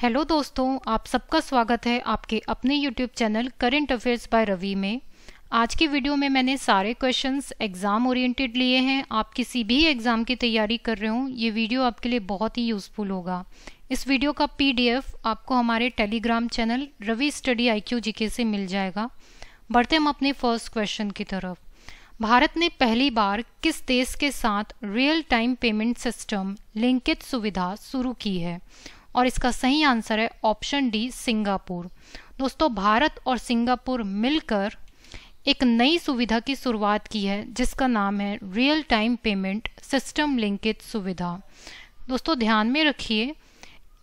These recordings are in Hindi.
हेलो दोस्तों आप सबका स्वागत है आपके अपने YouTube channel current affairs by Ravi में आज की वीडियो में मैंने सारे क्वेश्चंस एग्ज़ाम ओरिएंटेड लिए हैं आप किसी भी एग्ज़ाम की तैयारी कर रहे हो ये वीडियो आपके लिए बहुत ही यूज़फुल होगा इस वीडियो का पीडीएफ आपको हमारे Telegram channel Ravi study IQ GK से मिल जाएगा बढ़ते हम अपने फर्स्ट क्वेश्चन की तरफ भारत ने पहली बार किस देश के साथ रियल टाइम पेमेंट सिस्टम लिंकित सुविधा शुरू की है और इसका सही आंसर है ऑप्शन डी सिंगापुर दोस्तों भारत और सिंगापुर मिलकर एक नई सुविधा की शुरुआत की है जिसका नाम है रियल टाइम पेमेंट सिस्टम लिंकित सुविधा दोस्तों ध्यान में रखिए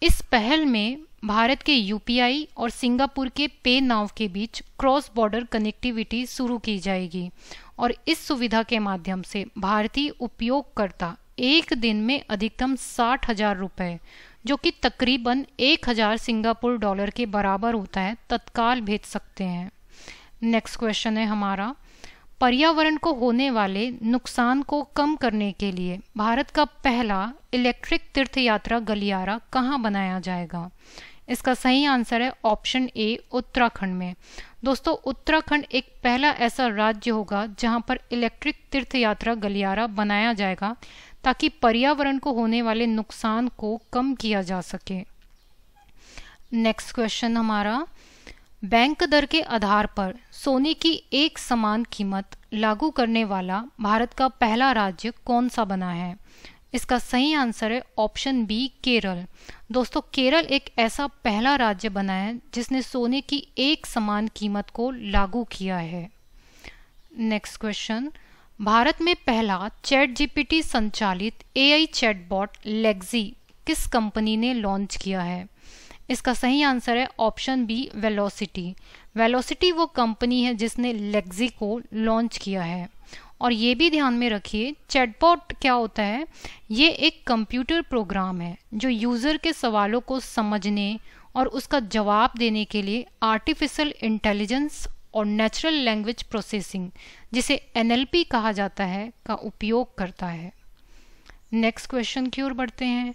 इस पहल में भारत के यूपीआई और सिंगापुर के पे नाव के बीच क्रॉस बॉर्डर कनेक्टिविटी शुरू की जाएगी और इस सुविधा के माध्यम से भारतीय उपयोगकर्ता एक दिन में अधिकतम साठ हजार रुपये जो कि तकरीबन 1000 सिंगापुर डॉलर के बराबर होता है तत्काल भेज सकते हैं नेक्स्ट क्वेश्चन है हमारा पर्यावरण को होने वाले नुकसान को कम करने के लिए भारत का पहला इलेक्ट्रिक तीर्थ यात्रा गलियारा कहाँ बनाया जाएगा इसका सही आंसर है ऑप्शन ए उत्तराखंड में दोस्तों उत्तराखंड एक पहला ऐसा राज्य होगा जहां पर इलेक्ट्रिक तीर्थ यात्रा गलियारा बनाया जाएगा ताकि पर्यावरण को होने वाले नुकसान को कम किया जा सके नेक्स्ट क्वेश्चन हमारा बैंक दर के आधार पर सोने की एक समान कीमत लागू करने वाला भारत का पहला राज्य कौन सा बना है इसका सही आंसर है ऑप्शन बी केरल दोस्तों केरल एक ऐसा पहला राज्य बना है जिसने सोने की एक समान कीमत को लागू किया है नेक्स्ट क्वेश्चन भारत में पहला चैट जीपीटी संचालित एआई चैटबॉट लेग्जी किस कंपनी ने लॉन्च किया है इसका सही आंसर है ऑप्शन बी वेलोसिटी वेलोसिटी वो कंपनी है जिसने लेग्जी को लॉन्च किया है और ये भी ध्यान में रखिए चैटबॉट क्या होता है ये एक कंप्यूटर प्रोग्राम है जो यूज़र के सवालों को समझने और उसका जवाब देने के लिए आर्टिफिशियल इंटेलिजेंस और नेचुरल लैंग्वेज प्रोसेसिंग जिसे एन कहा जाता है का उपयोग करता है नेक्स्ट क्वेश्चन की ओर बढ़ते हैं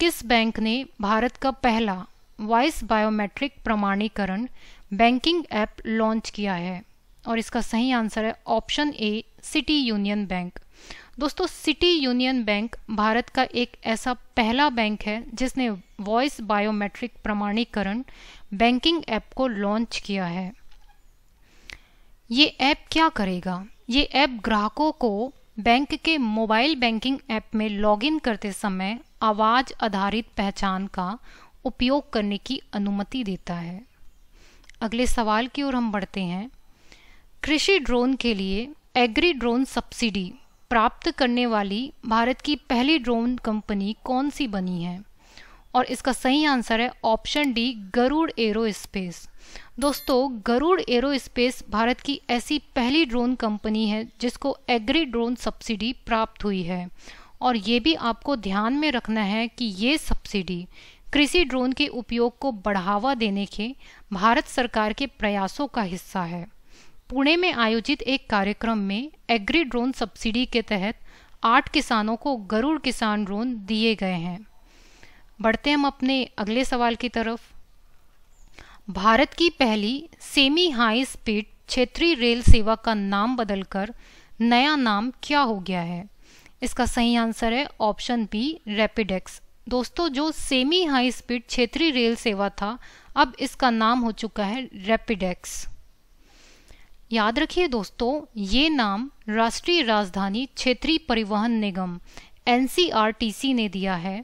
किस बैंक ने भारत का पहला वॉइस बायोमेट्रिक प्रमाणीकरण बैंकिंग ऐप लॉन्च किया है और इसका सही आंसर है option A City Union Bank दोस्तों सिटी यूनियन बैंक भारत का एक ऐसा पहला बैंक है जिसने वॉइस बायोमेट्रिक प्रमाणीकरण बैंकिंग ऐप को लॉन्च किया है ये ऐप क्या करेगा ये ऐप ग्राहकों को बैंक के मोबाइल बैंकिंग ऐप में लॉगिन करते समय आवाज़ आधारित पहचान का उपयोग करने की अनुमति देता है अगले सवाल की ओर हम बढ़ते हैं कृषि ड्रोन के लिए एग्री ड्रोन सब्सिडी प्राप्त करने वाली भारत की पहली ड्रोन कंपनी कौन सी बनी है और इसका सही आंसर है option D Garuda aerospace दोस्तों गरुड़ एरोस्पेस भारत की ऐसी पहली ड्रोन कंपनी है जिसको एग्री ड्रोन सब्सिडी प्राप्त हुई है और ये भी आपको ध्यान में रखना है कि ये सब्सिडी कृषि ड्रोन के उपयोग को बढ़ावा देने के भारत सरकार के प्रयासों का हिस्सा है पुणे में आयोजित एक कार्यक्रम में एग्री ड्रोन सब्सिडी के तहत आठ किसानों को गरुड़ किसान ड्रोन दिए गए हैं बढ़ते हम अपने अगले सवाल की तरफ भारत की पहली सेमी हाई स्पीड क्षेत्रीय रेल सेवा का नाम बदलकर नया नाम क्या हो गया है इसका सही आंसर है ऑप्शन बी रैपिडेक्स दोस्तों जो सेमी हाई स्पीड क्षेत्रीय रेल सेवा था अब इसका नाम हो चुका है रैपिडेक्स याद रखिए दोस्तों ये नाम राष्ट्रीय राजधानी क्षेत्रीय परिवहन निगम एन ने दिया है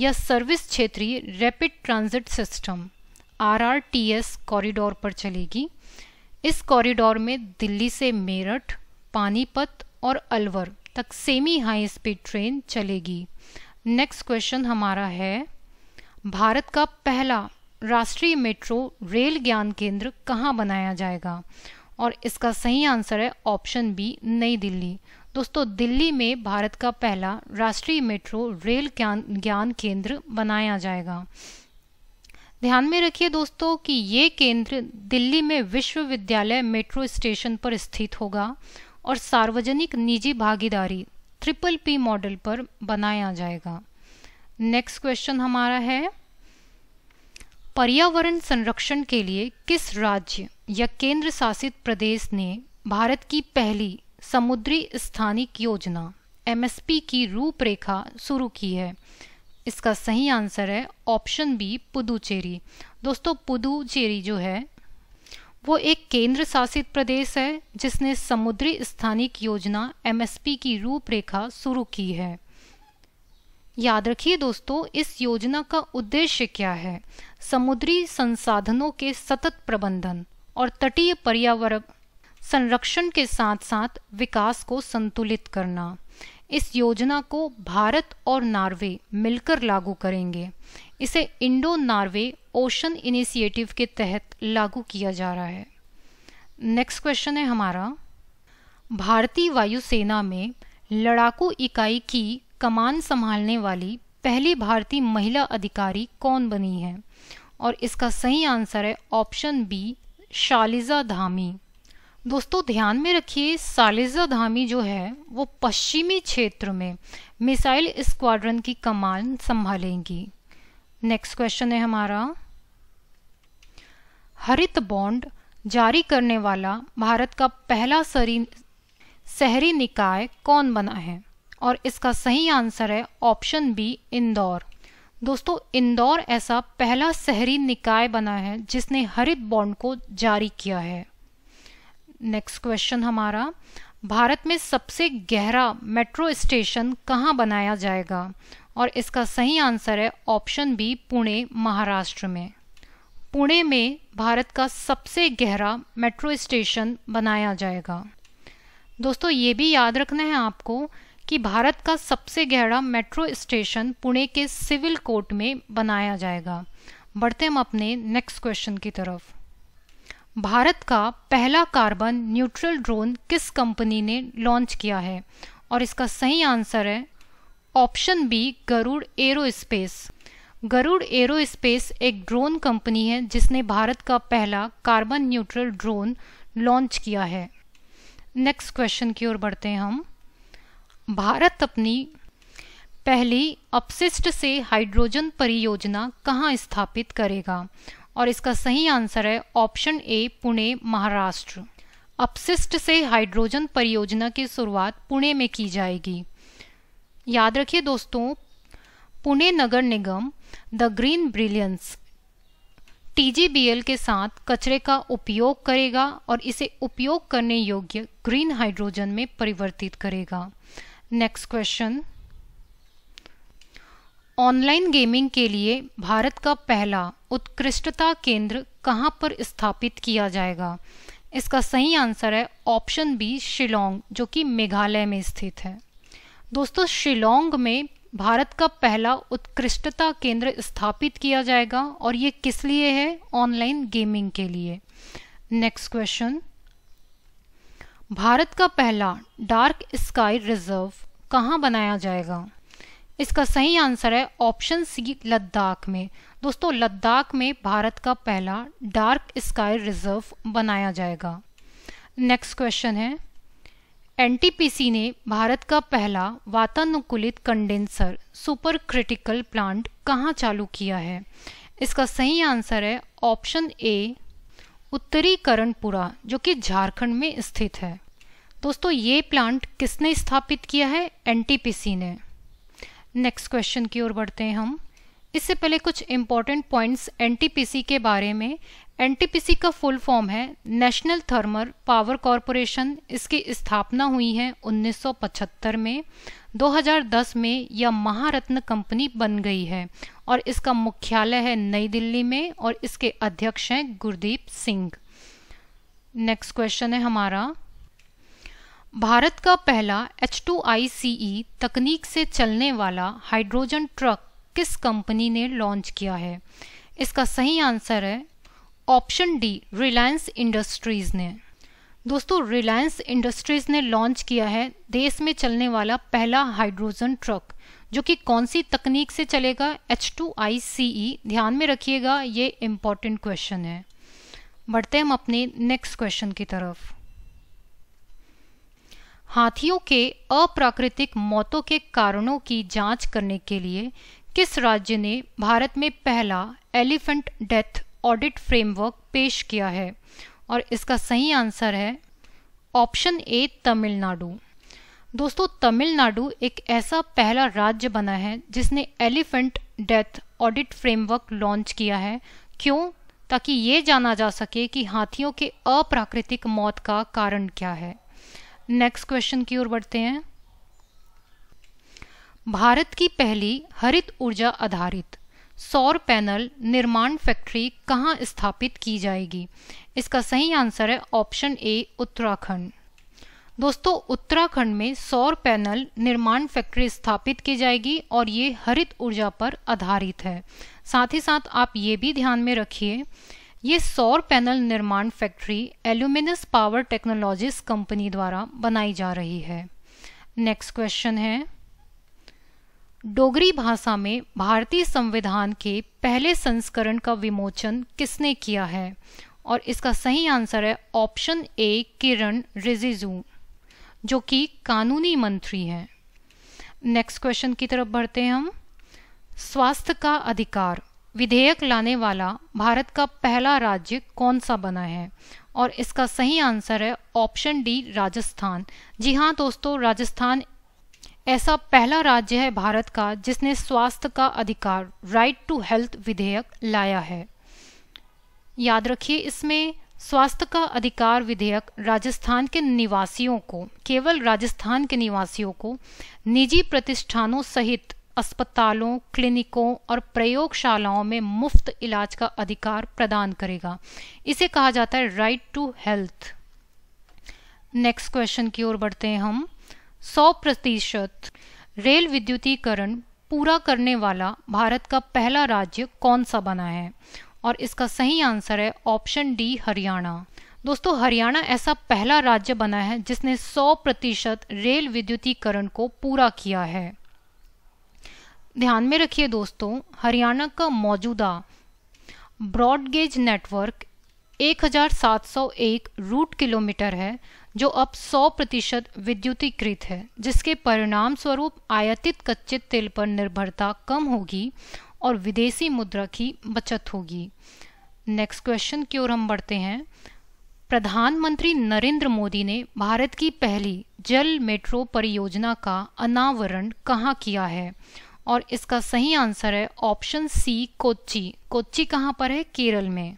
या सर्विस क्षेत्रीय rapid transit system RRTS corridor पर चलेगी इस कॉरिडोर में दिल्ली से मेरठ पानीपत और अलवर तक सेमी हाई स्पीड ट्रेन चलेगी नेक्स्ट क्वेश्चन हमारा है भारत का पहला राष्ट्रीय मेट्रो रेल ज्ञान केंद्र कहाँ बनाया जाएगा और इसका सही आंसर है ऑप्शन बी नई दिल्ली दोस्तों दिल्ली में भारत का पहला राष्ट्रीय मेट्रो रेल ज्ञान केंद्र बनाया जाएगा ध्यान में रखिए दोस्तों कि ये केंद्र दिल्ली में विश्वविद्यालय मेट्रो स्टेशन पर स्थित होगा और सार्वजनिक निजी भागीदारी ट्रिपल पी मॉडल पर बनाया जाएगा नेक्स्ट क्वेश्चन हमारा है पर्यावरण संरक्षण के लिए किस राज्य या केंद्र शासित प्रदेश ने भारत की पहली समुद्री स्थानिक योजना एमएसपी की रूपरेखा शुरू की है इसका सही आंसर है ऑप्शन बी पुदुचेरी दोस्तों पुदुचेरी जो है वो एक केंद्र शासित प्रदेश है जिसने समुद्री स्थानिक योजना एमएसपी की रूपरेखा शुरू की है याद रखिए दोस्तों इस योजना का उद्देश्य क्या है समुद्री संसाधनों के सतत प्रबंधन और तटीय पर्यावरण संरक्षण के साथ साथ विकास को संतुलित करना इस योजना को भारत और नार्वे मिलकर लागू करेंगे इसे इंडो नार्वे ओशन इनिशिएटिव के तहत लागू किया जा रहा है नेक्स्ट क्वेश्चन है हमारा भारतीय वायुसेना में लड़ाकू इकाई की कमान संभालने वाली पहली भारतीय महिला अधिकारी कौन बनी है और इसका सही आंसर है ऑप्शन बी शालिजा धामी दोस्तों ध्यान में रखिए सालिजा धामी जो है वो पश्चिमी क्षेत्र में मिसाइल स्क्वाड्रन की कमान संभालेंगी नेक्स्ट क्वेश्चन है हमारा हरित बॉन्ड जारी करने वाला भारत का पहला सरी शहरी निकाय कौन बना है और इसका सही आंसर है ऑप्शन बी इंदौर दोस्तों इंदौर ऐसा पहला शहरी निकाय बना है जिसने हरित बॉन्ड को जारी किया है नेक्स्ट क्वेश्चन हमारा भारत में सबसे गहरा मेट्रो स्टेशन कहाँ बनाया जाएगा और इसका सही आंसर है ऑप्शन बी पुणे महाराष्ट्र में पुणे में भारत का सबसे गहरा मेट्रो स्टेशन बनाया जाएगा दोस्तों ये भी याद रखना है आपको कि भारत का सबसे गहरा मेट्रो स्टेशन पुणे के सिविल कोर्ट में बनाया जाएगा बढ़ते हम अपने नेक्स्ट क्वेश्चन की तरफ भारत का पहला कार्बन न्यूट्रल ड्रोन किस कंपनी ने लॉन्च किया है और इसका सही आंसर है option B Garuda aerospace Garuda aerospace एक ड्रोन कंपनी है जिसने भारत का पहला कार्बन न्यूट्रल ड्रोन लॉन्च किया है नेक्स्ट क्वेश्चन की ओर बढ़ते हैं हम भारत अपनी पहली अपशिष्ट से हाइड्रोजन परियोजना कहाँ स्थापित करेगा और इसका सही आंसर है ऑप्शन ए पुणे महाराष्ट्र अपशिष्ट से हाइड्रोजन परियोजना की शुरुआत पुणे में की जाएगी याद रखिए दोस्तों पुणे नगर निगम द ग्रीन ब्रिलियंस टीजीबीएल के साथ कचरे का उपयोग करेगा और इसे उपयोग करने योग्य ग्रीन हाइड्रोजन में परिवर्तित करेगा नेक्स्ट क्वेश्चन ऑनलाइन गेमिंग के लिए भारत का पहला उत्कृष्टता केंद्र कहाँ पर स्थापित किया जाएगा इसका सही आंसर है ऑप्शन बी शिलोंग जो कि मेघालय में स्थित है दोस्तों शिलोंग में भारत का पहला उत्कृष्टता केंद्र स्थापित किया जाएगा और ये किस लिए है ऑनलाइन गेमिंग के लिए नेक्स्ट क्वेश्चन भारत का पहला डार्क स्काई रिजर्व कहाँ बनाया जाएगा इसका सही आंसर है ऑप्शन सी लद्दाख में दोस्तों लद्दाख में भारत का पहला डार्क स्काई रिजर्व बनाया जाएगा नेक्स्ट क्वेश्चन है एनटीपीसी ने भारत का पहला वातानुकूलित कंडेंसर सुपर क्रिटिकल प्लांट कहाँ चालू किया है इसका सही आंसर है ऑप्शन ए उत्तरी करणपुरा जो कि झारखंड में स्थित है दोस्तों ये प्लांट किसने स्थापित किया है एनटीपीसी ने नेक्स्ट क्वेश्चन की ओर बढ़ते हैं हम इससे पहले कुछ इम्पॉर्टेंट पॉइंट्स एनटीपीसी के बारे में एनटीपीसी का फुल फॉर्म है नेशनल थर्मल पावर कॉरपोरेशन इसकी स्थापना हुई है 1975 में 2010 में यह महारत्न कंपनी बन गई है और इसका मुख्यालय है नई दिल्ली में और इसके अध्यक्ष हैं गुरदीप सिंह नेक्स्ट क्वेश्चन है हमारा भारत का पहला एच टू आई सी ई तकनीक से चलने वाला हाइड्रोजन ट्रक किस कंपनी ने लॉन्च किया है इसका सही आंसर है ऑप्शन डी रिलायंस इंडस्ट्रीज़ ने दोस्तों रिलायंस इंडस्ट्रीज़ ने लॉन्च किया है देश में चलने वाला पहला हाइड्रोजन ट्रक जो कि कौन सी तकनीक से चलेगा एच टू आई सी ई ध्यान में रखिएगा ये इम्पॉर्टेंट क्वेश्चन है बढ़ते हम अपने नेक्स्ट क्वेश्चन की तरफ हाथियों के अप्राकृतिक मौतों के कारणों की जांच करने के लिए किस राज्य ने भारत में पहला एलिफेंट डेथ ऑडिट फ्रेमवर्क पेश किया है और इसका सही आंसर है ऑप्शन ए तमिलनाडु दोस्तों तमिलनाडु एक ऐसा पहला राज्य बना है जिसने elephant death audit framework launch किया है क्यों ताकि ये जाना जा सके कि हाथियों के अप्राकृतिक मौत का कारण क्या है नेक्स्ट क्वेश्चन की ओर बढ़ते हैं भारत की पहली हरित ऊर्जा आधारित सौर पैनल निर्माण फैक्ट्री कहाँ स्थापित की जाएगी इसका सही आंसर है ऑप्शन ए उत्तराखंड दोस्तों उत्तराखंड में सौर पैनल निर्माण फैक्ट्री स्थापित की जाएगी और ये हरित ऊर्जा पर आधारित है साथ ही साथ आप ये भी ध्यान में रखिए ये सौर पैनल निर्माण factory Luminous Power Technologies company द्वारा बनाई जा रही है नेक्स्ट क्वेश्चन है डोगरी भाषा में भारतीय संविधान के पहले संस्करण का विमोचन किसने किया है और इसका सही आंसर है ऑप्शन ए किरण रिजिजू जो कि कानूनी मंत्री हैं नेक्स्ट क्वेश्चन की तरफ बढ़ते हैं हम स्वास्थ्य का अधिकार विधेयक लाने वाला भारत का पहला राज्य कौन सा बना है और इसका सही आंसर है ऑप्शन डी राजस्थान जी हाँ दोस्तों राजस्थान ऐसा पहला राज्य है भारत का जिसने स्वास्थ्य का अधिकार राइट टू हेल्थ विधेयक लाया है याद रखिए इसमें स्वास्थ्य का अधिकार विधेयक राजस्थान के निवासियों को केवल राजस्थान के निवासियों को निजी प्रतिष्ठानों सहित अस्पतालों क्लिनिकों और प्रयोगशालाओं में मुफ्त इलाज का अधिकार प्रदान करेगा इसे कहा जाता है right to health next question की ओर बढ़ते हैं हम 100 प्रतिशत रेल विद्युतीकरण पूरा करने वाला भारत का पहला राज्य कौन सा बना है और इसका सही आंसर है ऑप्शन डी हरियाणा दोस्तों हरियाणा ऐसा पहला राज्य बना है जिसने 100 प्रतिशत रेल विद्युतीकरण को पूरा किया है ध्यान में रखिए दोस्तों हरियाणा का मौजूदा ब्रॉडगेज नेटवर्क 1701 रूट किलोमीटर है जो अब 100 प्रतिशत विद्युतीकृत है जिसके परिणाम स्वरूप आयातित कच्चे तेल पर निर्भरता कम होगी और विदेशी मुद्रा की बचत होगी नेक्स्ट क्वेश्चन की ओर हम बढ़ते हैं प्रधानमंत्री नरेंद्र मोदी ने भारत की पहली जल मेट्रो परियोजना का अनावरण कहाँ किया है और इसका सही आंसर है ऑप्शन सी कोच्चि कोच्चि कहाँ पर है केरल में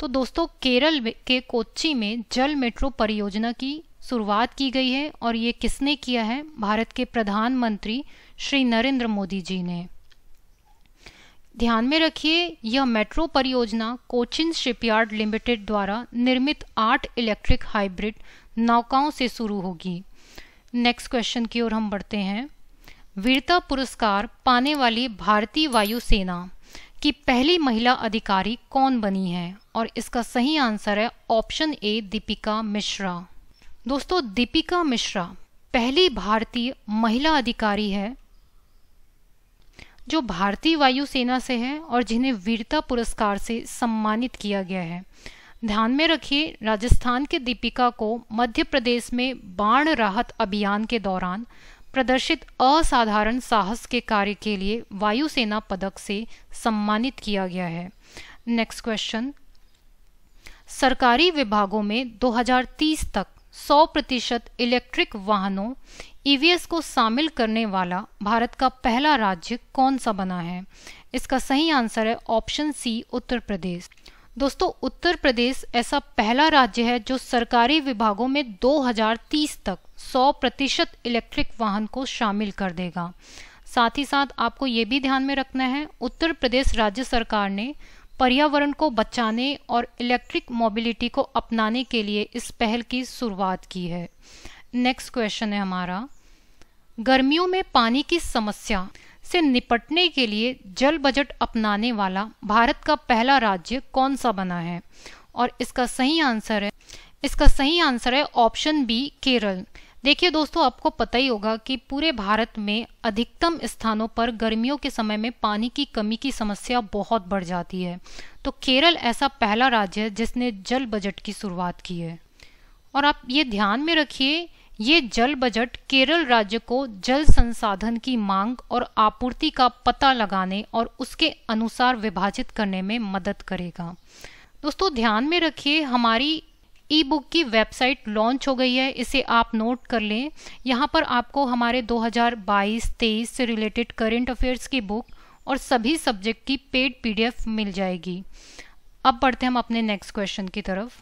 तो दोस्तों केरल के कोच्चि में जल मेट्रो परियोजना की शुरुआत की गई है और ये किसने किया है भारत के प्रधानमंत्री श्री नरेंद्र मोदी जी ने ध्यान में रखिए यह मेट्रो परियोजना कोचिन शिपयार्ड लिमिटेड द्वारा निर्मित आठ इलेक्ट्रिक हाइब्रिड नौकाओं से शुरू होगी नेक्स्ट क्वेश्चन की ओर हम बढ़ते हैं वीरता पुरस्कार पाने वाली भारतीय वायुसेना की पहली महिला अधिकारी कौन बनी है और इसका सही आंसर है ऑप्शन ए दीपिका मिश्रा दोस्तों दीपिका मिश्रा पहली भारतीय महिला अधिकारी है जो भारतीय वायुसेना से है और जिन्हें वीरता पुरस्कार से सम्मानित किया गया है ध्यान में रखिए राजस्थान के दीपिका को मध्य प्रदेश में बाढ़ राहत अभियान के दौरान प्रदर्शित असाधारण साहस के कार्य के लिए वायुसेना पदक से सम्मानित किया गया है नेक्स्ट क्वेश्चन सरकारी विभागों में 2030 तक 100 प्रतिशत इलेक्ट्रिक वाहनों ईवीएस e को शामिल करने वाला भारत का पहला राज्य कौन सा बना है इसका सही आंसर है ऑप्शन सी उत्तर प्रदेश दोस्तों उत्तर प्रदेश ऐसा पहला राज्य है जो सरकारी विभागों में 2030 तक 100 प्रतिशत इलेक्ट्रिक वाहन को शामिल कर देगा साथ ही साथ आपको ये भी ध्यान में रखना है उत्तर प्रदेश राज्य सरकार ने पर्यावरण को बचाने और इलेक्ट्रिक मोबिलिटी को अपनाने के लिए इस पहल की शुरुआत की है नेक्स्ट क्वेश्चन है हमारा गर्मियों में पानी की समस्या से निपटने के लिए जल बजट अपनाने वाला भारत का पहला राज्य कौन सा बना है और इसका सही आंसर है इसका सही आंसर है ऑप्शन बी केरल देखिए दोस्तों आपको पता ही होगा कि पूरे भारत में अधिकतम स्थानों पर गर्मियों के समय में पानी की कमी की समस्या बहुत बढ़ जाती है तो केरल ऐसा पहला राज्य है जिसने जल बजट की शुरुआत की है और आप ये ध्यान में रखिए ये जल बजट केरल राज्य को जल संसाधन की मांग और आपूर्ति का पता लगाने और उसके अनुसार विभाजित करने में मदद करेगा दोस्तों ध्यान में रखिए हमारी ई बुक की वेबसाइट लॉन्च हो गई है इसे आप नोट कर लें यहाँ पर आपको हमारे 2022-23 से रिलेटेड करेंट अफेयर्स की बुक और सभी सब्जेक्ट की पेड पीडीएफ मिल जाएगी अब बढ़ते हम अपने नेक्स्ट क्वेश्चन की तरफ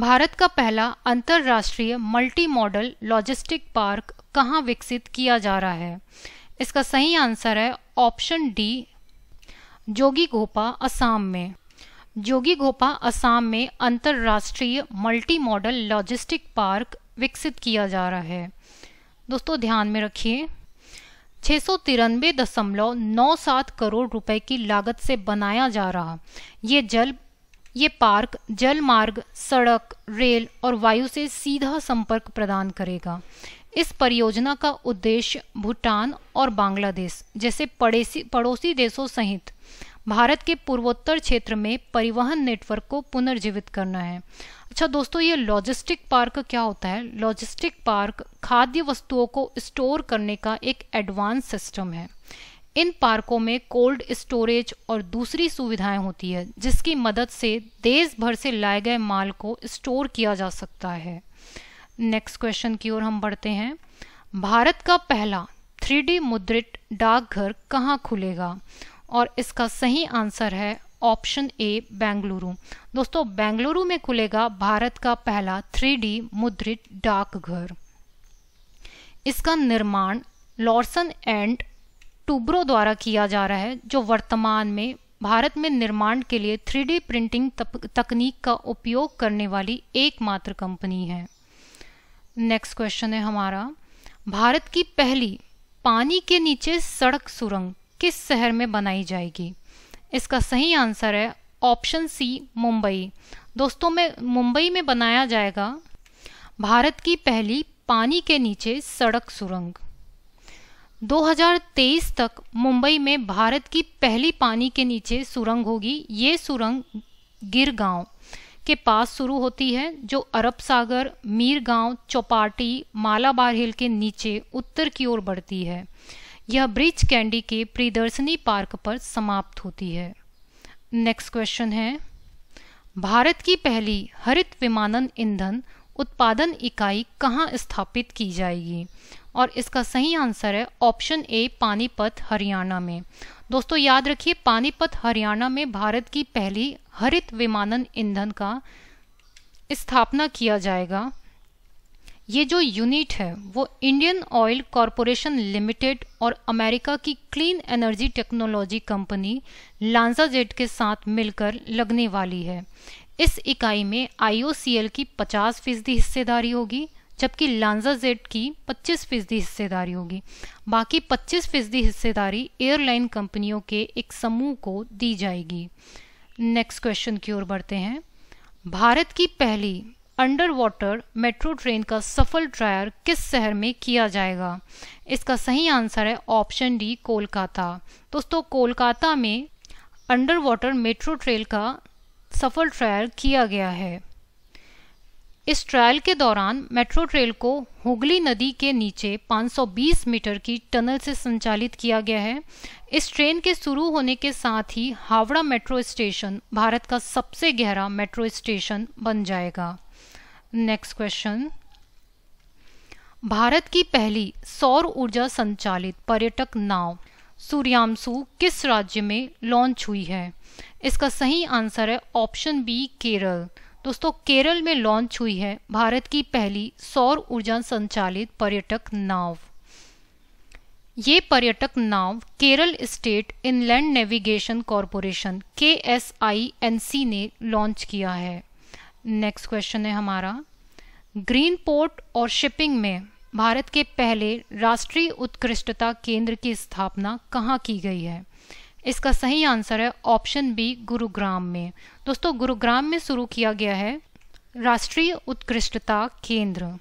भारत का पहला अंतर्राष्ट्रीय मल्टी मॉडल लॉजिस्टिक पार्क कहाँ विकसित किया जा रहा है इसका सही आंसर है option D Jogighopa Assam में जोगी घोपा असम में अंतर्राष्ट्रीय मल्टी मॉडल लॉजिस्टिक पार्क विकसित किया जा रहा है दोस्तों ध्यान में रखिए छः करोड़ रुपए की लागत से बनाया जा रहा ये जल ये पार्क जल मार्ग सड़क रेल और वायु से सीधा संपर्क प्रदान करेगा इस परियोजना का उद्देश्य भूटान और बांग्लादेश जैसे पड़ोसी पड़ोसी देशों सहित भारत के पूर्वोत्तर क्षेत्र में परिवहन नेटवर्क को पुनर्जीवित करना है अच्छा दोस्तों ये लॉजिस्टिक पार्क क्या होता है लॉजिस्टिक पार्क खाद्य वस्तुओं को स्टोर करने का एक एडवांस सिस्टम है इन पार्कों में कोल्ड स्टोरेज और दूसरी सुविधाएं होती है जिसकी मदद से देश भर से लाए गए माल को स्टोर किया जा सकता है नेक्स्ट क्वेश्चन की ओर हम बढ़ते हैं भारत का पहला डी मुद्रित डाकघर कहाँ खुलेगा और इसका सही आंसर है ऑप्शन ए बेंगलुरु दोस्तों बेंगलुरु में खुलेगा भारत का पहला डी मुद्रित डाकघर इसका निर्माण लॉर्सन एंड टूब्रो द्वारा किया जा रहा है जो वर्तमान में भारत में निर्माण के लिए थ्री प्रिंटिंग तकनीक का उपयोग करने वाली एकमात्र कंपनी है नेक्स्ट क्वेश्चन है हमारा भारत की पहली पानी के नीचे सड़क सुरंग किस शहर में बनाई जाएगी इसका सही आंसर है ऑप्शन सी मुंबई दोस्तों में मुंबई में बनाया जाएगा भारत की पहली पानी के नीचे सड़क सुरंग 2023 तक मुंबई में भारत की पहली पानी के नीचे सुरंग होगी ये सुरंग गिर गांव के पास शुरू होती है जो अरब सागर मीर गांव चौपाटी मालाबार हिल के नीचे उत्तर की ओर बढ़ती है यह ब्रिज कैंडी के प्रदर्शनी पार्क पर समाप्त होती है नेक्स्ट क्वेश्चन है भारत की पहली हरित विमानन ईंधन उत्पादन इकाई कहाँ स्थापित की जाएगी और इसका सही आंसर है ऑप्शन ए पानीपत हरियाणा में दोस्तों याद रखिए पानीपत हरियाणा में भारत की पहली हरित विमानन ईंधन का स्थापना किया जाएगा ये जो यूनिट है वो इंडियन ऑयल कॉरपोरेशन लिमिटेड और अमेरिका की clean energy technology company LanzaJet के साथ मिलकर लगने वाली है इस इकाई में आईओसीएल की 50 फीसदी हिस्सेदारी होगी जबकि लांजा जेट की 25 फीसदी हिस्सेदारी होगी बाकी 25 फीसदी हिस्सेदारी एयरलाइन कंपनियों के एक समूह को दी जाएगी नेक्स्ट क्वेश्चन की ओर बढ़ते हैं भारत की पहली अंडर वाटर मेट्रो ट्रेन का सफल ट्रायल किस शहर में किया जाएगा इसका सही आंसर है ऑप्शन डी कोलकाता दोस्तों कोलकाता में अंडर वाटर मेट्रो ट्रेल का सफल ट्रायल किया गया है इस ट्रायल के दौरान मेट्रो ट्रेल को हुगली नदी के नीचे 520 मीटर की टनल से संचालित किया गया है इस ट्रेन के शुरू होने के साथ ही हावड़ा मेट्रो स्टेशन भारत का सबसे गहरा मेट्रो स्टेशन बन जाएगा नेक्स्ट क्वेश्चन भारत की पहली सौर ऊर्जा संचालित पर्यटक नाव सूर्यांशु किस राज्य में लॉन्च हुई है इसका सही आंसर है ऑप्शन बी केरल दोस्तों केरल में लॉन्च हुई है भारत की पहली सौर ऊर्जा संचालित पर्यटक नाव ये पर्यटक नाव Kerala state inland navigation corporation के एस आई एन सी ने लॉन्च किया है नेक्स्ट क्वेश्चन है हमारा ग्रीन पोर्ट और शिपिंग में भारत के पहले राष्ट्रीय उत्कृष्टता केंद्र की स्थापना कहाँ की गई है इसका सही आंसर है ऑप्शन बी गुरुग्राम में दोस्तों गुरुग्राम में शुरू किया गया है राष्ट्रीय उत्कृष्टता केंद्र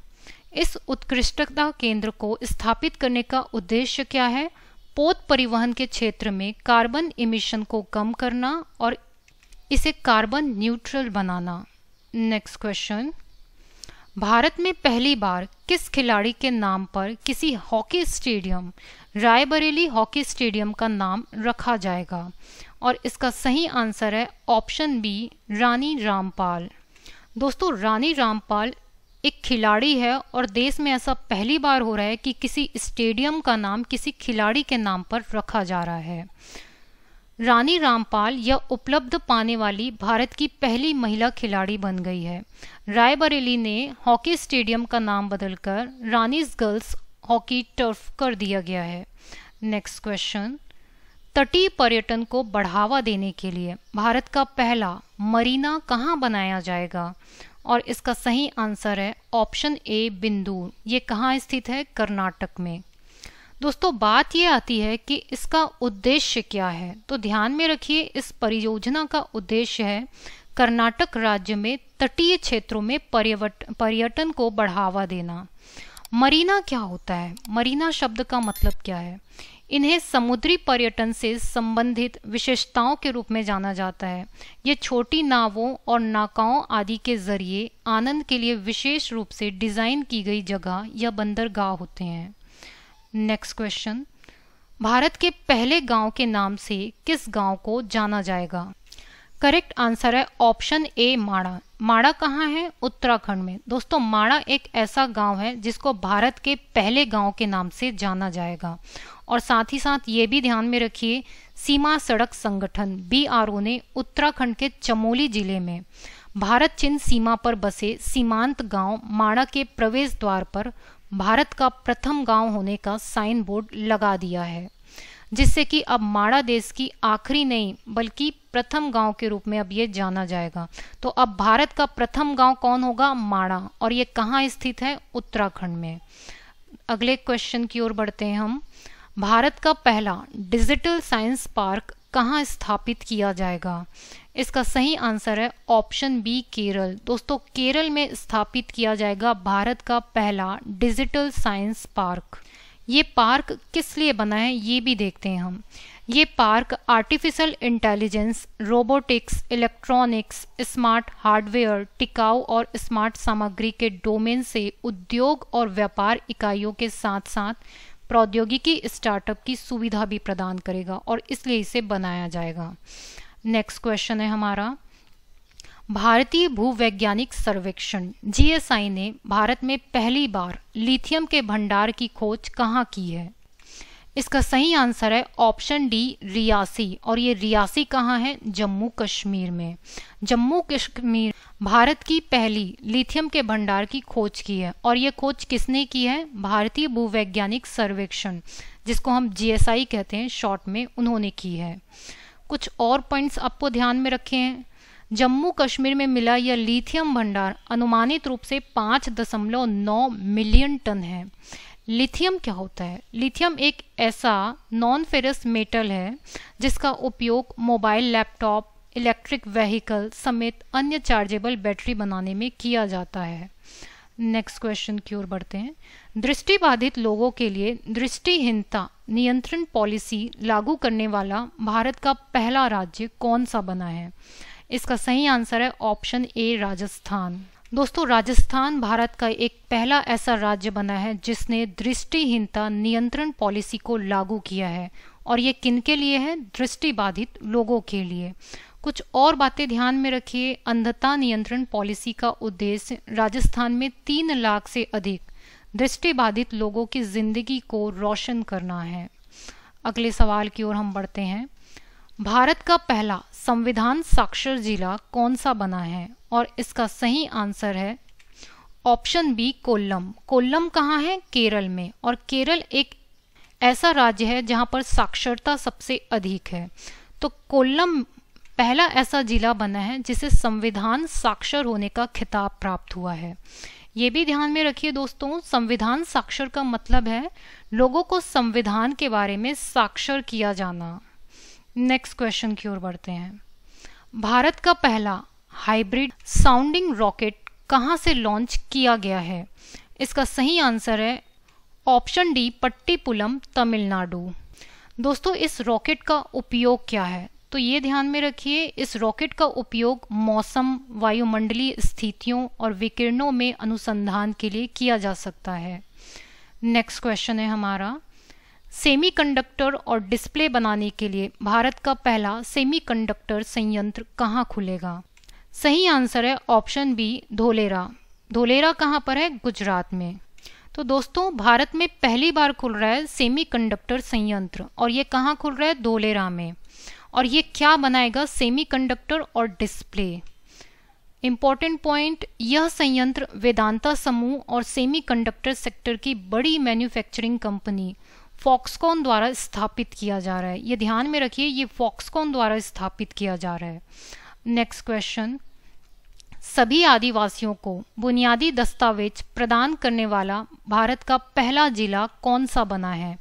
इस उत्कृष्टता केंद्र को स्थापित करने का उद्देश्य क्या है पोत परिवहन के क्षेत्र में कार्बन इमिशन को कम करना और इसे कार्बन न्यूट्रल बनाना नेक्स्ट क्वेश्चन भारत में पहली बार किस खिलाड़ी के नाम पर किसी hockey stadium Raebareli hockey stadium का नाम रखा जाएगा और इसका सही आंसर है ऑप्शन बी रानी रामपाल दोस्तों रानी रामपाल एक खिलाड़ी है और देश में ऐसा पहली बार हो रहा है कि किसी स्टेडियम का नाम किसी खिलाड़ी के नाम पर रखा जा रहा है रानी रामपाल यह उपलब्ध पाने वाली भारत की पहली महिला खिलाड़ी बन गई है रायबरेली ने हॉकी स्टेडियम का नाम बदलकर रानीज गर्ल्स हॉकी टर्फ कर दिया गया है नेक्स्ट क्वेश्चन तटीय पर्यटन को बढ़ावा देने के लिए भारत का पहला मरीना कहाँ बनाया जाएगा और इसका सही आंसर है ऑप्शन ए बिंदु ये कहाँ स्थित है कर्नाटक में दोस्तों बात ये आती है कि इसका उद्देश्य क्या है तो ध्यान में रखिए इस परियोजना का उद्देश्य है कर्नाटक राज्य में तटीय क्षेत्रों में पर्यटन को बढ़ावा देना मरीना क्या होता है मरीना शब्द का मतलब क्या है इन्हें समुद्री पर्यटन से संबंधित विशेषताओं के रूप में जाना जाता है ये छोटी नावों और नाकाओं आदि के जरिए आनंद के लिए विशेष रूप से डिज़ाइन की गई जगह या बंदरगाह होते हैं नेक्स्ट क्वेश्चन भारत के पहले गांव के नाम से किस गांव को जाना जाएगा करेक्ट आंसर है ऑप्शन ए माड़ा माड़ा कहाँ है उत्तराखंड में दोस्तों माड़ा एक ऐसा गांव है जिसको भारत के पहले गांव के नाम से जाना जाएगा और साथ ही साथ ये भी ध्यान में रखिए सीमा सड़क संगठन बी ने उत्तराखंड के चमोली जिले में भारत चीन सीमा पर बसे सीमांत गांव माड़ा के प्रवेश द्वार पर भारत का प्रथम गांव होने का साइन बोर्ड लगा दिया है जिससे कि अब माड़ा देश की आखिरी नहीं बल्कि प्रथम गांव के रूप में अब ये जाना जाएगा तो अब भारत का प्रथम गांव कौन होगा माड़ा और ये कहाँ स्थित है उत्तराखंड में अगले क्वेश्चन की ओर बढ़ते हैं हम भारत का पहला डिजिटल साइंस पार्क कहाँ स्थापित किया जाएगा इसका सही आंसर है ऑप्शन बी केरल दोस्तों केरल में स्थापित किया जाएगा भारत का पहला डिजिटल साइंस पार्क ये पार्क किस लिए बना है ये भी देखते हैं हम ये park artificial intelligence robotics electronics smart hardware टिकाऊ और स्मार्ट सामग्री के डोमेन से उद्योग और व्यापार इकाइयों के साथ साथ प्रौद्योगिकी स्टार्टअप की सुविधा भी प्रदान करेगा और इसलिए इसे बनाया जाएगा नेक्स्ट क्वेश्चन है हमारा भारतीय भूवैज्ञानिक सर्वेक्षण जीएसआई ने भारत में पहली बार लिथियम के भंडार की खोज कहाँ की है इसका सही आंसर है ऑप्शन डी रियासी और ये रियासी कहाँ है जम्मू कश्मीर में जम्मू कश्मीर भारत की पहली लिथियम के भंडार की खोज की है और ये खोज किसने की है भारतीय भूवैज्ञानिक सर्वेक्षण जिसको हम जीएसआई कहते हैं शॉर्ट में उन्होंने की है कुछ और पॉइंट्स आपको ध्यान में रखे हैं जम्मू कश्मीर में मिला यह लिथियम भंडार अनुमानित रूप से पाँच दशमलव नौ मिलियन टन है लिथियम क्या होता है लिथियम एक ऐसा नॉन फेरस मेटल है जिसका उपयोग मोबाइल लैपटॉप इलेक्ट्रिक व्हीकल समेत अन्य चार्जेबल बैटरी बनाने में किया जाता है नेक्स्ट क्वेश्चन की ओर बढ़ते हैं दृष्टिबाधित लोगों के लिए दृष्टिहीनता नियंत्रण पॉलिसी लागू करने वाला भारत का पहला राज्य कौन सा बना है इसका सही आंसर है ऑप्शन ए राजस्थान दोस्तों राजस्थान भारत का एक पहला ऐसा राज्य बना है जिसने दृष्टिहीनता नियंत्रण पॉलिसी को लागू किया है और ये किन के लिए है दृष्टि बाधित लोगों के लिए कुछ और बातें ध्यान में रखिए अंधता नियंत्रण पॉलिसी का उद्देश्य राजस्थान में तीन लाख से अधिक दृष्टि बाधित लोगों की जिंदगी को रोशन करना है अगले सवाल की ओर हम बढ़ते हैं भारत का पहला संविधान साक्षर जिला कौन सा बना है और इसका सही आंसर है ऑप्शन बी कोल्लम कोल्लम कहाँ है केरल में और केरल एक ऐसा राज्य है जहाँ पर साक्षरता सबसे अधिक है तो कोल्लम पहला ऐसा जिला बना है जिसे संविधान साक्षर होने का खिताब प्राप्त हुआ है ये भी ध्यान में रखिए दोस्तों संविधान साक्षर का मतलब है लोगों को संविधान के बारे में साक्षर किया जाना नेक्स्ट क्वेश्चन की ओर बढ़ते हैं भारत का पहला हाइब्रिड साउंडिंग रॉकेट कहाँ से लॉन्च किया गया है इसका सही आंसर है ऑप्शन डी पट्टीपुलम तमिलनाडु दोस्तों इस रॉकेट का उपयोग क्या है तो ये ध्यान में रखिए इस रॉकेट का उपयोग मौसम वायुमंडलीय स्थितियों और विकिरणों में अनुसंधान के लिए किया जा सकता है नेक्स्ट क्वेश्चन है हमारा सेमीकंडक्टर और डिस्प्ले बनाने के लिए भारत का पहला सेमीकंडक्टर संयंत्र कहाँ खुलेगा सही आंसर है ऑप्शन बी धोलेरा धोलेरा कहाँ पर है गुजरात में तो दोस्तों भारत में पहली बार खुल रहा है सेमीकंडक्टर संयंत्र और ये कहाँ खुल रहा है धोलेरा में और ये क्या बनाएगा सेमीकंडक्टर और डिस्प्ले इम्पॉर्टेंट पॉइंट यह संयंत्र वेदांता समूह और सेमीकंडक्टर सेक्टर की बड़ी मैन्युफैक्चरिंग कंपनी फॉक्सकॉन द्वारा स्थापित किया जा रहा है ये ध्यान में रखिए ये फॉक्सकॉन द्वारा स्थापित किया जा रहा है नेक्स्ट क्वेश्चन सभी आदिवासियों को बुनियादी दस्तावेज प्रदान करने वाला भारत का पहला जिला कौन सा बना है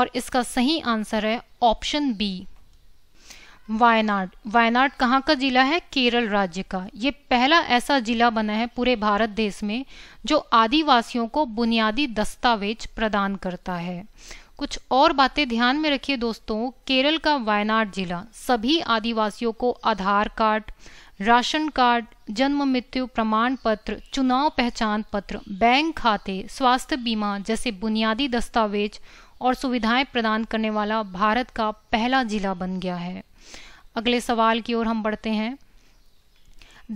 और इसका सही आंसर है ऑप्शन बी वायनाड वायनाड कहाँ का जिला है केरल राज्य का ये पहला ऐसा जिला बना है पूरे भारत देश में जो आदिवासियों को बुनियादी दस्तावेज प्रदान करता है कुछ और बातें ध्यान में रखिए दोस्तों केरल का वायनाड जिला सभी आदिवासियों को आधार कार्ड राशन कार्ड जन्म मृत्यु प्रमाण पत्र चुनाव पहचान पत्र बैंक खाते स्वास्थ्य बीमा जैसे बुनियादी दस्तावेज और सुविधाएं प्रदान करने वाला भारत का पहला जिला बन गया है अगले सवाल की ओर हम बढ़ते हैं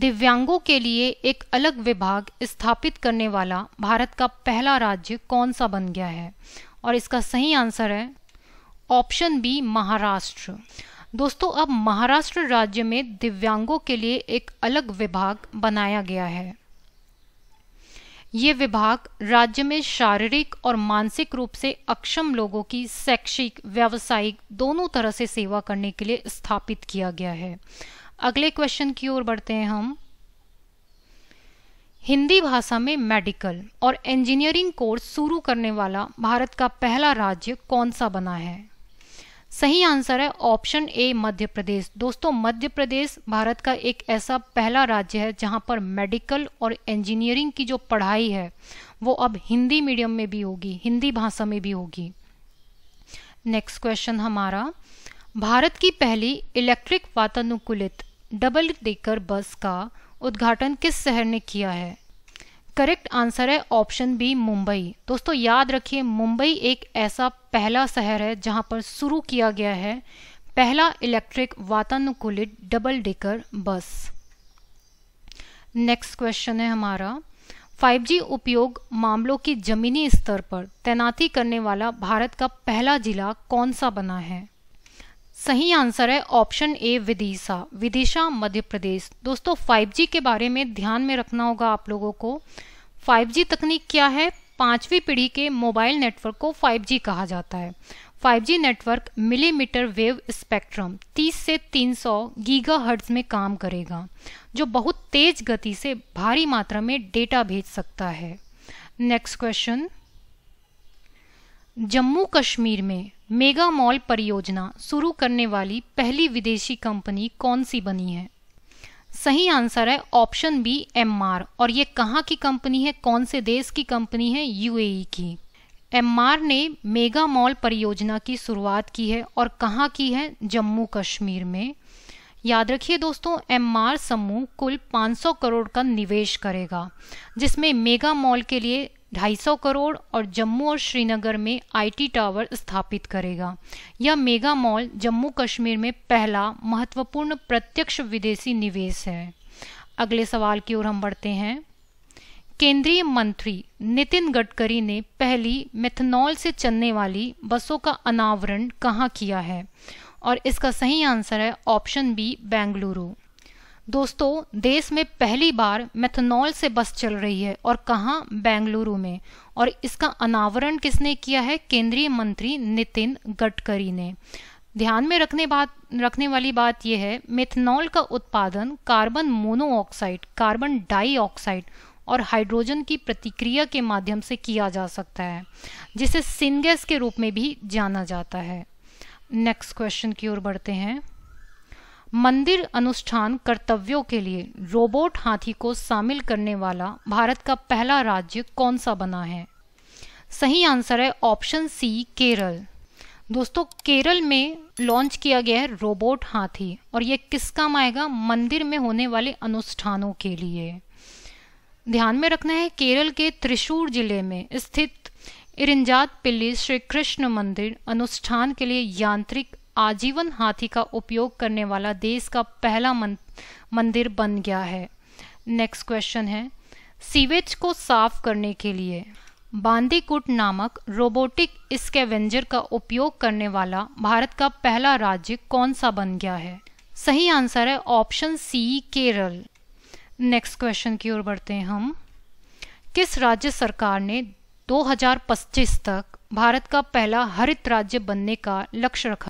दिव्यांगों के लिए एक अलग विभाग स्थापित करने वाला भारत का पहला राज्य कौन सा बन गया है और इसका सही आंसर है ऑप्शन बी महाराष्ट्र दोस्तों अब महाराष्ट्र राज्य में दिव्यांगों के लिए एक अलग विभाग बनाया गया है ये विभाग राज्य में शारीरिक और मानसिक रूप से अक्षम लोगों की शैक्षिक व्यावसायिक दोनों तरह से सेवा करने के लिए स्थापित किया गया है अगले क्वेश्चन की ओर बढ़ते हैं हम हिंदी भाषा में मेडिकल और इंजीनियरिंग कोर्स शुरू करने वाला भारत का पहला राज्य कौन सा बना है सही आंसर है ऑप्शन ए मध्य प्रदेश दोस्तों मध्य प्रदेश भारत का एक ऐसा पहला राज्य है जहां पर मेडिकल और इंजीनियरिंग की जो पढ़ाई है वो अब हिंदी मीडियम में भी होगी हिंदी भाषा में भी होगी नेक्स्ट क्वेश्चन हमारा भारत की पहली इलेक्ट्रिक वातानुकूलित डबल डेकर बस का उद्घाटन किस शहर ने किया है करेक्ट आंसर है ऑप्शन बी मुंबई दोस्तों याद रखिए मुंबई एक ऐसा पहला शहर है जहां पर शुरू किया गया है पहला इलेक्ट्रिक वातानुकूलित double decker bus next question है हमारा 5G उपयोग मामलों की जमीनी स्तर पर तैनाती करने वाला भारत का पहला जिला कौन सा बना है सही आंसर है ऑप्शन ए विदिशा विदिशा मध्य प्रदेश दोस्तों 5G के बारे में ध्यान में रखना होगा आप लोगों को 5G तकनीक क्या है पांचवी पीढ़ी के मोबाइल नेटवर्क को 5G कहा जाता है 5G network millimetre wave spectrum 30 से 300 गीगा में काम करेगा जो बहुत तेज गति से भारी मात्रा में डेटा भेज सकता है नेक्स्ट क्वेश्चन जम्मू कश्मीर में मेगा मॉल परियोजना शुरू करने वाली पहली विदेशी कंपनी कौन सी बनी है सही आंसर है ऑप्शन बी एम और ये कहाँ की कंपनी है कौन से देश की कंपनी है यूएई की एम ने मेगा मॉल परियोजना की शुरुआत की है और कहाँ की है जम्मू कश्मीर में याद रखिए दोस्तों एम समूह कुल 500 करोड़ का निवेश करेगा जिसमें मेगा मॉल के लिए 250 करोड़ और जम्मू और श्रीनगर में आईटी टावर स्थापित करेगा यह मेगा मॉल जम्मू कश्मीर में पहला महत्वपूर्ण प्रत्यक्ष विदेशी निवेश है अगले सवाल की ओर हम बढ़ते हैं केंद्रीय मंत्री नितिन गडकरी ने पहली मेथनॉल से चलने वाली बसों का अनावरण कहाँ किया है और इसका सही आंसर है ऑप्शन बी बेंगलुरु दोस्तों देश में पहली बार मेथनॉल से बस चल रही है और कहाँ बेंगलुरु में और इसका अनावरण किसने किया है केंद्रीय मंत्री नितिन गडकरी ने ध्यान में रखने बात रखने वाली बात यह है मेथनॉल का उत्पादन कार्बन मोनोऑक्साइड कार्बन डाइऑक्साइड और हाइड्रोजन की प्रतिक्रिया के माध्यम से किया जा सकता है जिसे सिनगैस के रूप में भी जाना जाता है नेक्स्ट क्वेश्चन की ओर बढ़ते हैं मंदिर अनुष्ठान कर्तव्यों के लिए रोबोट हाथी को शामिल करने वाला भारत का पहला राज्य कौन सा बना है सही आंसर है ऑप्शन सी केरल दोस्तों केरल में लॉन्च किया गया है रोबोट हाथी और ये किस काम आएगा मंदिर में होने वाले अनुष्ठानों के लिए ध्यान में रखना है केरल के त्रिशूर जिले में स्थित इरिंजात पिल्ली श्री कृष्ण मंदिर अनुष्ठान के लिए यांत्रिक आजीवन हाथी का उपयोग करने वाला देश का पहला मंदिर बन गया है नेक्स्ट क्वेश्चन है सीवेज को साफ करने के लिए बांदीकुट नामक रोबोटिक स्केवेंजर का उपयोग करने वाला भारत का पहला राज्य कौन सा बन गया है सही आंसर है option C Kerala next question की ओर बढ़ते हैं हम किस राज्य सरकार ने 2025 तक भारत का पहला हरित राज्य बनने का लक्ष्य रखा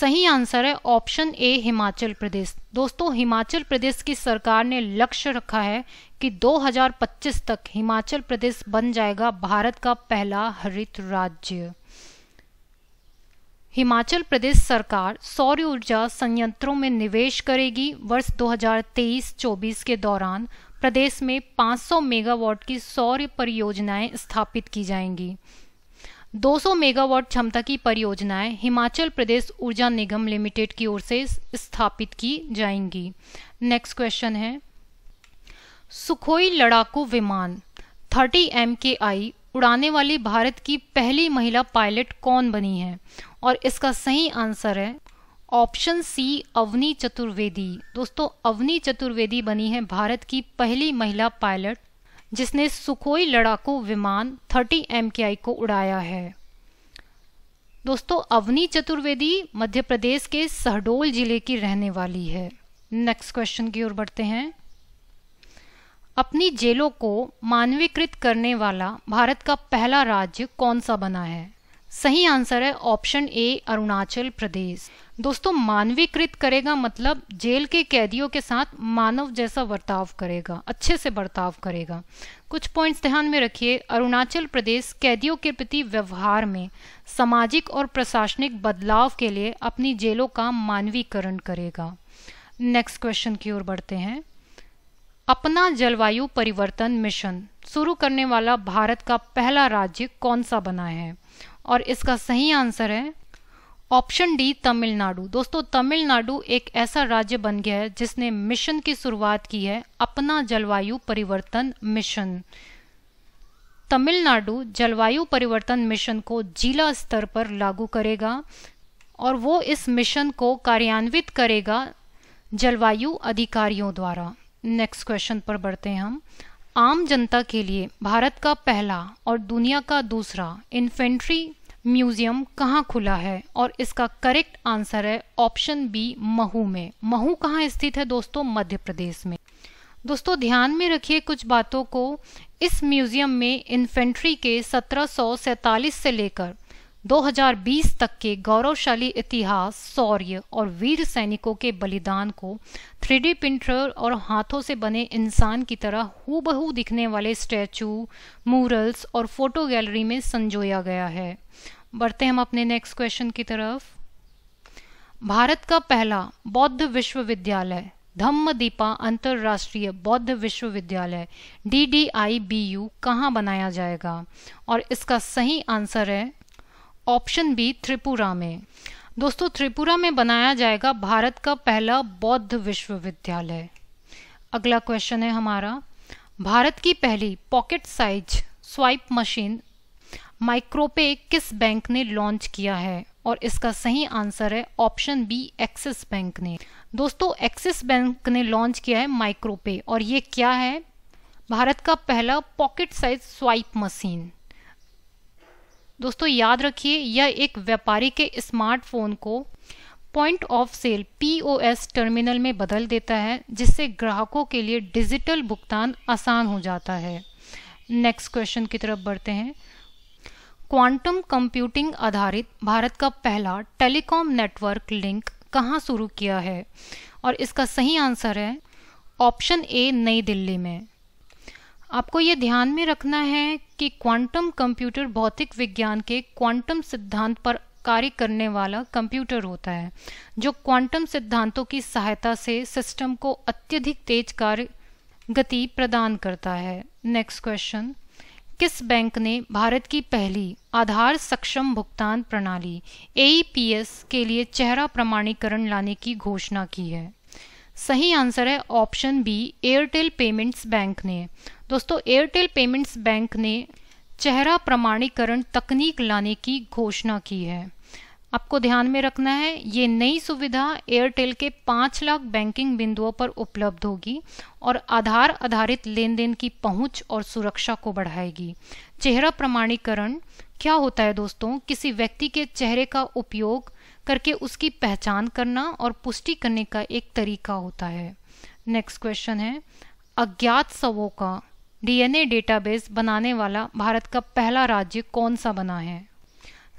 सही आंसर है ऑप्शन ए हिमाचल प्रदेश दोस्तों हिमाचल प्रदेश की सरकार ने लक्ष्य रखा है कि 2025 तक हिमाचल प्रदेश बन जाएगा भारत का पहला हरित राज्य हिमाचल प्रदेश सरकार सौर ऊर्जा संयंत्रों में निवेश करेगी वर्ष 2023-24 के दौरान प्रदेश में 500 मेगावाट की सौर परियोजनाएं स्थापित की जाएंगी 200 मेगावाट क्षमता की परियोजनाएं हिमाचल प्रदेश ऊर्जा निगम लिमिटेड की ओर से स्थापित की जाएंगी नेक्स्ट क्वेश्चन है सुखोई लड़ाकू विमान 30 एम के आई उड़ाने वाली भारत की पहली महिला पायलट कौन बनी है और इसका सही आंसर है ऑप्शन सी अवनी चतुर्वेदी दोस्तों अवनी चतुर्वेदी बनी है भारत की पहली महिला पायलट जिसने सुखोई लड़ाकू विमान 30 एम को उड़ाया है दोस्तों अवनी चतुर्वेदी मध्य प्रदेश के सहडोल जिले की रहने वाली है नेक्स्ट क्वेश्चन की ओर बढ़ते हैं अपनी जेलों को मानवीकृत करने वाला भारत का पहला राज्य कौन सा बना है सही आंसर है ऑप्शन ए अरुणाचल प्रदेश दोस्तों मानवीकृत करेगा मतलब जेल के कैदियों के साथ मानव जैसा बर्ताव करेगा अच्छे से बर्ताव करेगा कुछ पॉइंट्स ध्यान में रखिए अरुणाचल प्रदेश कैदियों के प्रति व्यवहार में सामाजिक और प्रशासनिक बदलाव के लिए अपनी जेलों का मानवीकरण करेगा नेक्स्ट क्वेश्चन की ओर बढ़ते हैं अपना जलवायु परिवर्तन मिशन शुरू करने वाला भारत का पहला राज्य कौन सा बना है और इसका सही आंसर है ऑप्शन डी तमिलनाडु दोस्तों तमिलनाडु एक ऐसा राज्य बन गया है जिसने मिशन की शुरुआत की है अपना जलवायु परिवर्तन मिशन तमिलनाडु जलवायु परिवर्तन मिशन को जिला स्तर पर लागू करेगा और वो इस मिशन को कार्यान्वित करेगा जलवायु अधिकारियों द्वारा नेक्स्ट क्वेश्चन पर बढ़ते हैं हम आम जनता के लिए भारत का पहला और दुनिया का दूसरा इन्फेंट्री म्यूजियम कहाँ खुला है और इसका करेक्ट आंसर है ऑप्शन बी महू में महू कहाँ स्थित है दोस्तों मध्य प्रदेश में दोस्तों ध्यान में रखिए कुछ बातों को इस म्यूजियम में इन्फेंट्री के सत्रह से लेकर 2020 तक के गौरवशाली इतिहास शौर्य और वीर सैनिकों के बलिदान को थ्री डी प्रिंटर और हाथों से बने इंसान की तरह हूबहू दिखने वाले स्टैचू मूरल्स और फोटो गैलरी में संजोया गया है बढ़ते हम अपने नेक्स्ट क्वेश्चन की तरफ भारत का पहला बौद्ध विश्वविद्यालय धम्मदीपा अंतर्राष्ट्रीय बौद्ध विश्वविद्यालय D D I B U कहाँ बनाया जाएगा और इसका सही आंसर है ऑप्शन बी त्रिपुरा में दोस्तों त्रिपुरा में बनाया जाएगा भारत का पहला बौद्ध विश्वविद्यालय अगला क्वेश्चन है हमारा भारत की पहली pocket size swipe machine Micropay किस बैंक ने लॉन्च किया है और इसका सही आंसर है ऑप्शन बी एक्सिस बैंक ने दोस्तों एक्सिस बैंक ने लॉन्च किया है माइक्रोपे और ये क्या है भारत का पहला पॉकेट साइज स्वाइप मशीन दोस्तों याद रखिए यह एक व्यापारी के स्मार्टफोन को point of sale POS terminal में बदल देता है जिससे ग्राहकों के लिए डिजिटल भुगतान आसान हो जाता है नेक्स्ट क्वेश्चन की तरफ बढ़ते हैं क्वांटम कंप्यूटिंग आधारित भारत का पहला टेलीकॉम नेटवर्क लिंक कहाँ शुरू किया है और इसका सही आंसर है ऑप्शन ए नई दिल्ली में आपको ये ध्यान में रखना है कि क्वांटम कंप्यूटर भौतिक विज्ञान के क्वांटम सिद्धांत पर कार्य करने वाला कंप्यूटर होता है जो क्वांटम सिद्धांतों की सहायता से सिस्टम को अत्यधिक तेज कार्य गति प्रदान करता है नेक्स्ट क्वेश्चन किस बैंक ने भारत की पहली आधार सक्षम भुगतान प्रणाली ए e के लिए चेहरा प्रमाणीकरण लाने की घोषणा की है सही आंसर है option B Airtel payments bank ने दोस्तों एयरटेल पेमेंट्स बैंक ने चेहरा प्रमाणीकरण तकनीक लाने की घोषणा की है आपको ध्यान में रखना है ये नई सुविधा एयरटेल के पाँच लाख बैंकिंग बिंदुओं पर उपलब्ध होगी और आधार आधारित लेन देन की पहुंच और सुरक्षा को बढ़ाएगी चेहरा प्रमाणीकरण क्या होता है दोस्तों किसी व्यक्ति के चेहरे का उपयोग करके उसकी पहचान करना और पुष्टि करने का एक तरीका होता है नेक्स्ट क्वेश्चन है अज्ञात सवों का डीएनए डेटाबेस बनाने वाला भारत का पहला राज्य कौन सा बना है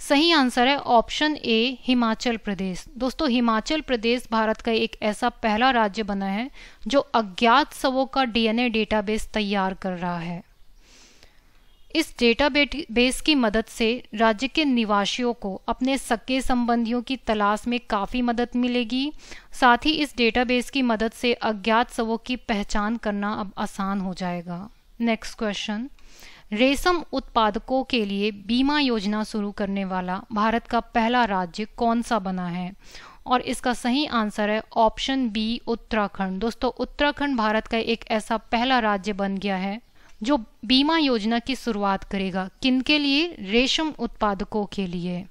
सही आंसर है ऑप्शन ए हिमाचल प्रदेश दोस्तों हिमाचल प्रदेश भारत का एक ऐसा पहला राज्य बना है जो अज्ञात सवों का डीएनए डेटाबेस तैयार कर रहा है इस डेटाबेस की मदद से राज्य के निवासियों को अपने सक्के संबंधियों की तलाश में काफ़ी मदद मिलेगी साथ ही इस डेटाबेस की मदद से अज्ञात सवों की पहचान करना अब आसान हो जाएगा नेक्स्ट क्वेश्चन रेशम उत्पादकों के लिए बीमा योजना शुरू करने वाला भारत का पहला राज्य कौन सा बना है और इसका सही आंसर है ऑप्शन बी उत्तराखंड दोस्तों उत्तराखंड भारत का एक ऐसा पहला राज्य बन गया है जो बीमा योजना की शुरुआत करेगा किन के लिए रेशम उत्पादकों के लिए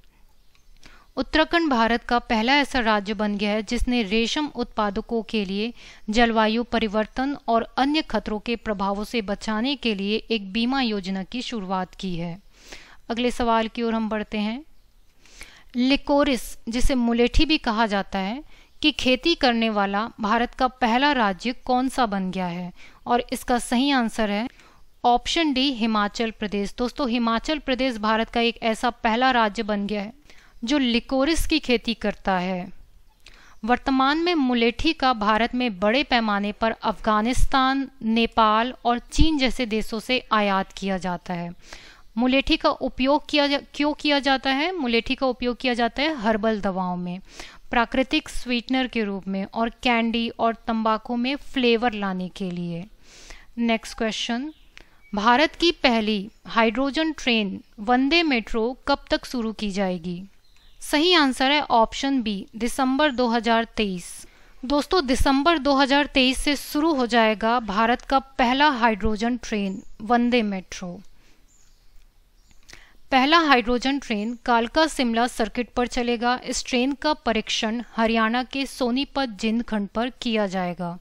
उत्तराखंड भारत का पहला ऐसा राज्य बन गया है जिसने रेशम उत्पादकों के लिए जलवायु परिवर्तन और अन्य खतरों के प्रभावों से बचाने के लिए एक बीमा योजना की शुरुआत की है अगले सवाल की ओर हम बढ़ते हैं लिकोरिस जिसे मुलेठी भी कहा जाता है कि खेती करने वाला भारत का पहला राज्य कौन सा बन गया है और इसका सही आंसर है ऑप्शन डी हिमाचल प्रदेश दोस्तों हिमाचल प्रदेश भारत का एक ऐसा पहला राज्य बन गया है जो लिकोरिस की खेती करता है वर्तमान में मुलेठी का भारत में बड़े पैमाने पर अफगानिस्तान नेपाल और चीन जैसे देशों से आयात किया जाता है मुलेठी का उपयोग किया जा क्यों किया जाता है मुलेठी का उपयोग किया जाता है हर्बल दवाओं में प्राकृतिक स्वीटनर के रूप में और कैंडी और तंबाकू में फ्लेवर लाने के लिए नेक्स्ट क्वेश्चन भारत की पहली हाइड्रोजन ट्रेन वंदे मेट्रो कब तक शुरू की जाएगी सही आंसर है ऑप्शन बी दिसंबर 2023 दोस्तों दिसंबर 2023 से शुरू हो जाएगा भारत का पहला हाइड्रोजन ट्रेन वंदे मेट्रो पहला हाइड्रोजन ट्रेन कालका शिमला सर्किट पर चलेगा इस ट्रेन का परीक्षण हरियाणा के सोनीपत जिंद खंड पर किया जाएगा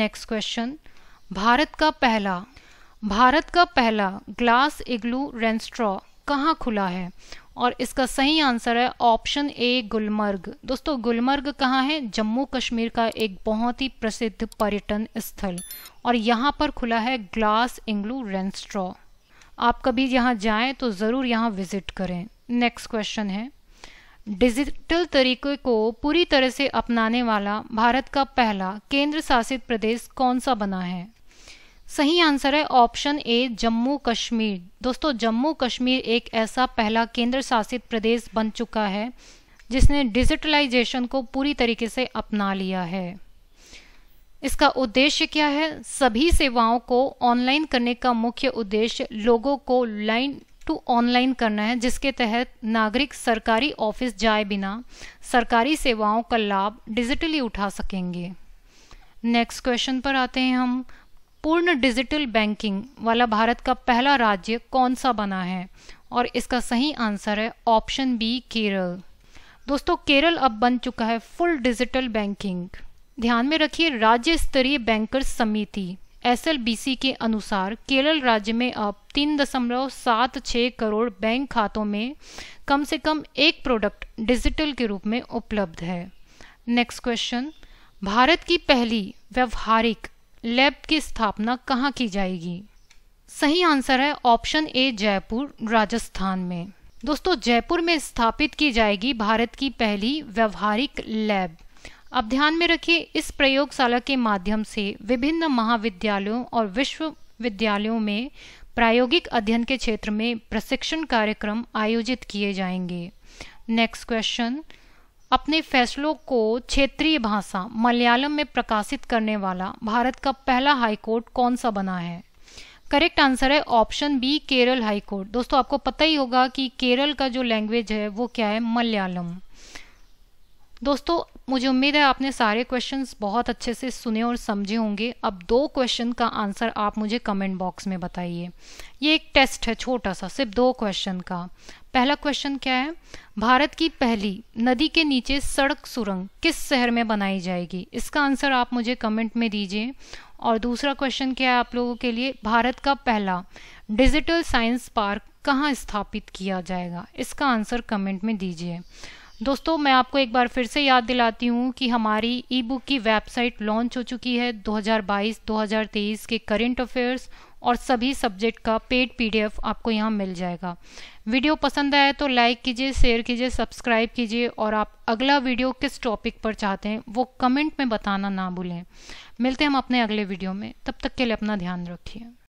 नेक्स्ट क्वेश्चन भारत का पहला भारत का पहला ग्लास इग्लू रेंस्ट्रॉ कहाँ खुला है और इसका सही आंसर है ऑप्शन ए गुलमर्ग दोस्तों गुलमर्ग कहाँ है जम्मू कश्मीर का एक बहुत ही प्रसिद्ध पर्यटन स्थल और यहाँ पर खुला है ग्लास इंग्लू रेंस्ट्रॉ आप कभी यहाँ जाएं तो ज़रूर यहाँ विजिट करें नेक्स्ट क्वेश्चन है डिजिटल तरीके को पूरी तरह से अपनाने वाला भारत का पहला केंद्र शासित प्रदेश कौन सा बना है सही आंसर है ऑप्शन ए जम्मू कश्मीर दोस्तों जम्मू कश्मीर एक ऐसा पहला केंद्र शासित प्रदेश बन चुका है जिसने डिजिटलाइजेशन को पूरी तरीके से अपना लिया है इसका उद्देश्य क्या है सभी सेवाओं को ऑनलाइन करने का मुख्य उद्देश्य लोगों को लाइन टू ऑनलाइन करना है जिसके तहत नागरिक सरकारी ऑफिस जाए बिना सरकारी सेवाओं का लाभ डिजिटली उठा सकेंगे नेक्स्ट क्वेश्चन पर आते हैं हम पूर्ण डिजिटल बैंकिंग वाला भारत का पहला राज्य कौन सा बना है और इसका सही आंसर है ऑप्शन बी केरल दोस्तों केरल अब बन चुका है फुल डिजिटल बैंकिंग ध्यान में रखिए राज्य स्तरीय बैंकर्स समिति एस के अनुसार केरल राज्य में अब तीन दशमलव सात छः करोड़ बैंक खातों में कम से कम एक प्रोडक्ट डिजिटल के रूप में उपलब्ध है नेक्स्ट क्वेश्चन भारत की पहली व्यवहारिक लैब की स्थापना कहाँ की जाएगी सही आंसर है ऑप्शन ए जयपुर राजस्थान में दोस्तों जयपुर में स्थापित की जाएगी भारत की पहली व्यवहारिक लैब अब ध्यान में रखिए इस प्रयोगशाला के माध्यम से विभिन्न महाविद्यालयों और विश्वविद्यालयों में प्रायोगिक अध्ययन के क्षेत्र में प्रशिक्षण कार्यक्रम आयोजित किए जाएंगे नेक्स्ट क्वेश्चन अपने फैसलों को क्षेत्रीय भाषा मलयालम में प्रकाशित करने वाला भारत का पहला हाईकोर्ट कौन सा बना है करेक्ट आंसर है ऑप्शन बी केरल हाईकोर्ट दोस्तों आपको पता ही होगा कि केरल का जो लैंग्वेज है वो क्या है मलयालम दोस्तों मुझे उम्मीद है आपने सारे क्वेश्चंस बहुत अच्छे से सुने और समझे होंगे अब दो क्वेश्चन का आंसर आप मुझे कमेंट बॉक्स में बताइए ये एक टेस्ट है छोटा सा सिर्फ दो क्वेश्चन का पहला क्वेश्चन क्या है भारत की पहली नदी के नीचे सड़क सुरंग किस शहर में बनाई जाएगी इसका आंसर आप मुझे कमेंट में दीजिए और दूसरा क्वेश्चन क्या है आप लोगों के लिए भारत का पहला डिजिटल साइंस पार्क कहाँ स्थापित किया जाएगा इसका आंसर कमेंट में दीजिए दोस्तों मैं आपको एक बार फिर से याद दिलाती हूँ कि हमारी ई बुक की वेबसाइट लॉन्च हो चुकी है 2022-2023 के करंट अफेयर्स और सभी सब्जेक्ट का पेड पीडीएफ आपको यहाँ मिल जाएगा वीडियो पसंद आया तो लाइक कीजिए शेयर कीजिए सब्सक्राइब कीजिए और आप अगला वीडियो किस टॉपिक पर चाहते हैं वो कमेंट में बताना ना भूलें मिलते हैं हम अपने अगले वीडियो में तब तक के लिए अपना ध्यान रखिए